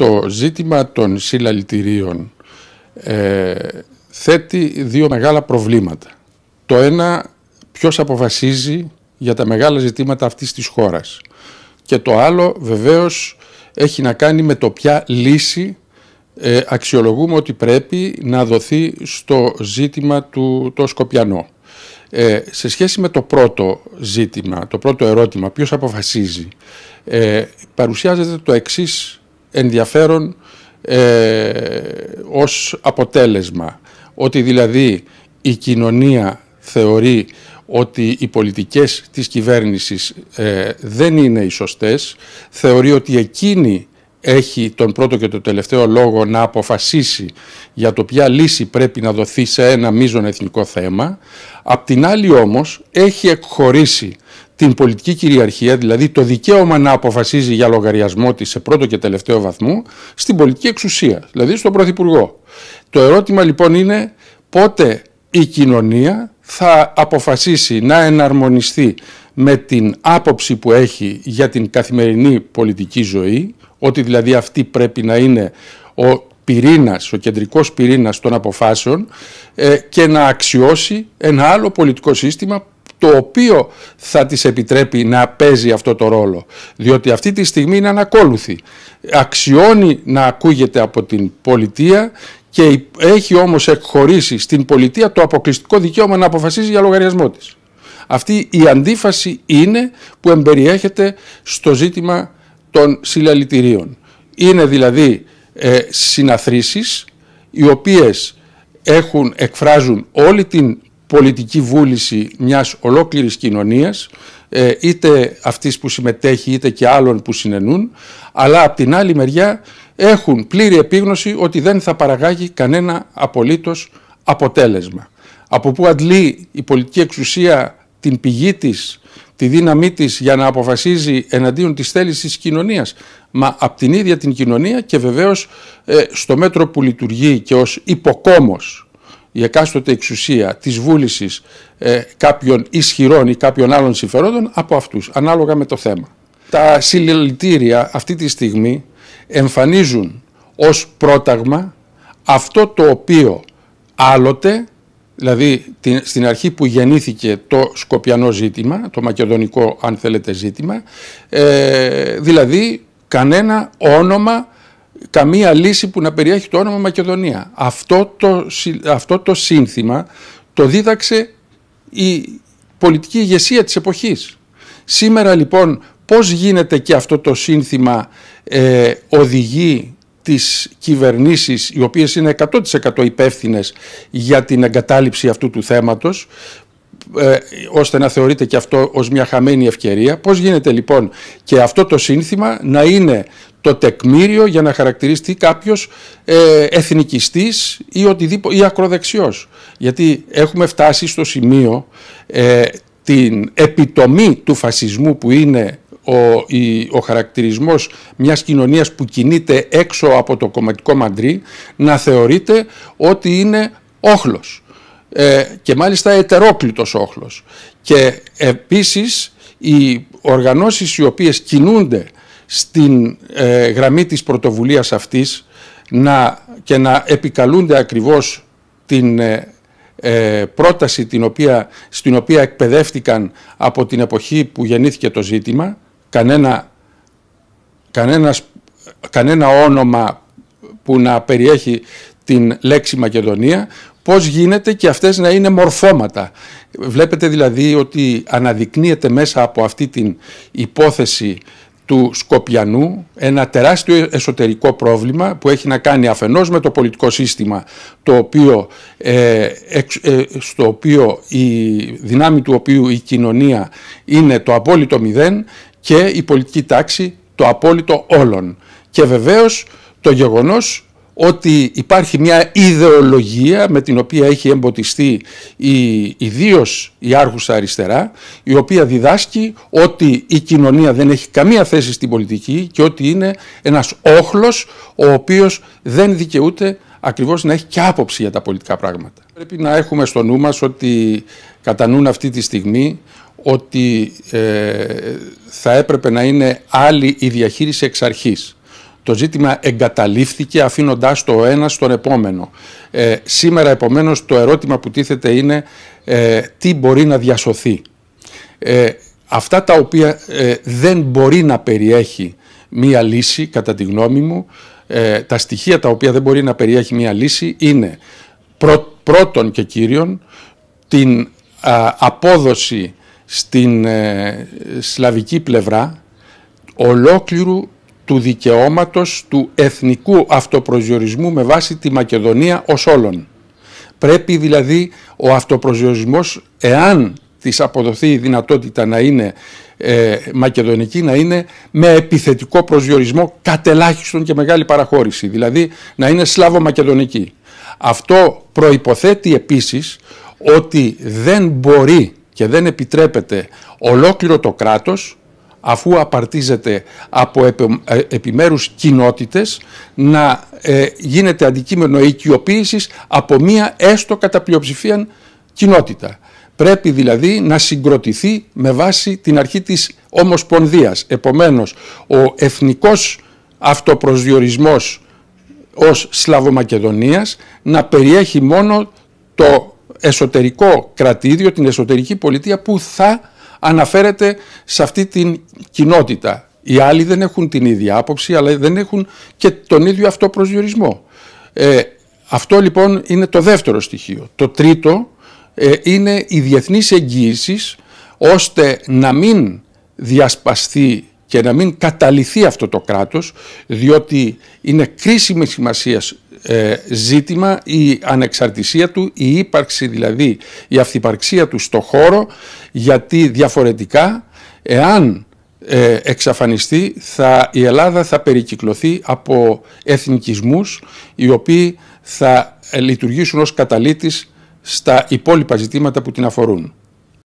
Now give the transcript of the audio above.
το ζήτημα των συλλαλητηρίων ε, θέτει δύο μεγάλα προβλήματα. Το ένα, ποιος αποφασίζει για τα μεγάλα ζητήματα αυτής της χώρας. Και το άλλο, βεβαίως, έχει να κάνει με το ποια λύση ε, αξιολογούμε ότι πρέπει να δοθεί στο ζήτημα του το Σκοπιανό. Ε, σε σχέση με το πρώτο ζήτημα, το πρώτο ερώτημα, ποιος αποφασίζει, ε, παρουσιάζεται το εξής ενδιαφέρον ε, ως αποτέλεσμα. Ότι δηλαδή η κοινωνία θεωρεί ότι οι πολιτικές της κυβέρνησης ε, δεν είναι οι σωστές, θεωρεί ότι εκείνη έχει τον πρώτο και το τελευταίο λόγο να αποφασίσει για το ποια λύση πρέπει να δοθεί σε ένα μείζον εθνικό θέμα. Απ' την άλλη όμως έχει εκχωρήσει την πολιτική κυριαρχία, δηλαδή το δικαίωμα να αποφασίζει για λογαριασμό της σε πρώτο και τελευταίο βαθμό, στην πολιτική εξουσία, δηλαδή στον Πρωθυπουργό. Το ερώτημα λοιπόν είναι πότε η κοινωνία θα αποφασίσει να εναρμονιστεί με την άποψη που έχει για την καθημερινή πολιτική ζωή, ότι δηλαδή αυτή πρέπει να είναι ο πυρήνας, ο κεντρικός πυρήνας των αποφάσεων ε, και να αξιώσει ένα άλλο πολιτικό σύστημα το οποίο θα της επιτρέπει να παίζει αυτό το ρόλο. Διότι αυτή τη στιγμή είναι ανακόλουθη. Αξιώνει να ακούγεται από την πολιτεία και έχει όμως εκχωρήσει στην πολιτεία το αποκλειστικό δικαίωμα να αποφασίζει για λογαριασμό της. Αυτή η αντίφαση είναι που εμπεριέχεται στο ζήτημα των συλλαλητηρίων. Είναι δηλαδή ε, συναθρήσεις οι οποίες έχουν, εκφράζουν όλη την πολιτική βούληση μιας ολόκληρης κοινωνίας, ε, είτε αυτής που συμμετέχει είτε και άλλων που συνενούν, αλλά από την άλλη μεριά έχουν πλήρη επίγνωση ότι δεν θα παραγάγει κανένα απολύτως αποτέλεσμα. Από που αντλεί η πολιτική εξουσία την πηγή της, τη δύναμή της για να αποφασίζει εναντίον της θέλησης της κοινωνίας, μα από την ίδια την κοινωνία και βεβαίως ε, στο μέτρο που λειτουργεί και ως υποκόμος η εκάστοτε εξουσία της βούλησης ε, κάποιων ισχυρών ή κάποιων άλλων συμφερόντων από αυτούς, ανάλογα με το θέμα. Τα συλληλητήρια αυτή τη στιγμή εμφανίζουν ως πρόταγμα αυτό το οποίο άλλοτε, δηλαδή στην αρχή που γεννήθηκε το σκοπιανό ζήτημα, το μακεδονικό αν θέλετε ζήτημα, ε, δηλαδή κανένα όνομα καμία λύση που να περιέχει το όνομα Μακεδονία. Αυτό το, αυτό το σύνθημα το δίδαξε η πολιτική ηγεσία της εποχής. Σήμερα λοιπόν πώς γίνεται και αυτό το σύνθημα ε, οδηγεί τις κυβερνήσεις οι οποίες είναι 100% υπεύθυνες για την εγκατάλειψη αυτού του θέματος ε, ώστε να θεωρείται και αυτό ως μια χαμένη ευκαιρία. Πώς γίνεται λοιπόν και αυτό το σύνθημα να είναι το τεκμήριο για να χαρακτηριστεί κάποιος ε, εθνικιστής ή, οτιδήποτε, ή ακροδεξιός. Γιατί έχουμε φτάσει στο σημείο ε, την επιτομή του φασισμού που είναι ο, η, ο χαρακτηρισμός μιας κοινωνίας που κινείται έξω από το κομματικό μαντρί να θεωρείται ότι είναι όχλος ε, και μάλιστα ετερόκλητος όχλος. Και επίσης οι οργανώσεις οι οποίες κινούνται στην ε, γραμμή της πρωτοβουλίας αυτής και να επικαλούνται ακριβώς την ε, ε, πρόταση την οποία, στην οποία εκπαιδεύτηκαν από την εποχή που γεννήθηκε το ζήτημα κανένα, κανένας όνομα που να περιέχει την λέξη Μακεδονία πώς γίνεται και αυτές να είναι μορφώματα. Βλέπετε δηλαδή ότι αναδεικνύεται μέσα από αυτή την υπόθεση του Σκοπιανού ένα τεράστιο εσωτερικό πρόβλημα που έχει να κάνει αφενός με το πολιτικό σύστημα το οποίο, ε, ε, στο οποίο η δυνάμη του οποίου η κοινωνία είναι το απόλυτο μηδέν και η πολιτική τάξη το απόλυτο όλων. Και βεβαίως το γεγονός ότι υπάρχει μια ιδεολογία με την οποία έχει εμποτιστεί η, ιδίως η άρχουσα αριστερά η οποία διδάσκει ότι η κοινωνία δεν έχει καμία θέση στην πολιτική και ότι είναι ένας όχλος ο οποίος δεν δικαιούται ακριβώς να έχει και άποψη για τα πολιτικά πράγματα. Πρέπει να έχουμε στο νου μας ότι κατά αυτή τη στιγμή ότι ε, θα έπρεπε να είναι άλλη η διαχείριση εξ αρχής. Το ζήτημα εγκαταλείφθηκε αφήνοντάς το ένα στον επόμενο. Ε, σήμερα επομένως το ερώτημα που τίθεται είναι ε, τι μπορεί να διασωθεί. Ε, αυτά τα οποία ε, δεν μπορεί να περιέχει μία λύση κατά τη γνώμη μου, τα στοιχεία τα οποία δεν μπορεί να περιέχει μία λύση είναι πρώτον και κύριον την απόδοση στην σλαβική πλευρά ολόκληρου του δικαιώματος του εθνικού αυτοπροσδιορισμού με βάση τη Μακεδονία ως όλων. Πρέπει δηλαδή ο αυτοπροσδιορισμός, εάν της αποδοθεί η δυνατότητα να είναι ε, μακεδονική, να είναι με επιθετικό προσδιορισμό κατελάχιστον και μεγάλη παραχώρηση, δηλαδή να είναι σλάβο-μακεδονική. Αυτό προϋποθέτει επίσης ότι δεν μπορεί και δεν επιτρέπεται ολόκληρο το κράτος αφού απαρτίζεται από ε, επιμέρους κοινότητες να ε, γίνεται αντικείμενο οικειοποίησης από μία έστω κατά πλειοψηφία κοινότητα. Πρέπει δηλαδή να συγκροτηθεί με βάση την αρχή της ομοσπονδίας. Επομένως, ο εθνικός αυτοπροσδιορισμός ως Σλαβομακεδονίας να περιέχει μόνο το εσωτερικό κρατήδιο, την εσωτερική πολιτεία που θα αναφέρεται σε αυτή την κοινότητα. Οι άλλοι δεν έχουν την ίδια άποψη, αλλά δεν έχουν και τον ίδιο αυτό προσδιορισμό. Ε, αυτό λοιπόν είναι το δεύτερο στοιχείο. Το τρίτο ε, είναι οι διεθνής εγγύησει ώστε να μην διασπαστεί και να μην καταληθεί αυτό το κράτος, διότι είναι κρίσιμη σημασίας ε, ζήτημα η ανεξαρτησία του, η ύπαρξη δηλαδή, η αυθυπαρξία του στο χώρο γιατί διαφορετικά εάν ε, εξαφανιστεί θα, η Ελλάδα θα περικυκλωθεί από εθνικισμούς οι οποίοι θα λειτουργήσουν ως καταλήτης στα υπόλοιπα ζητήματα που την αφορούν.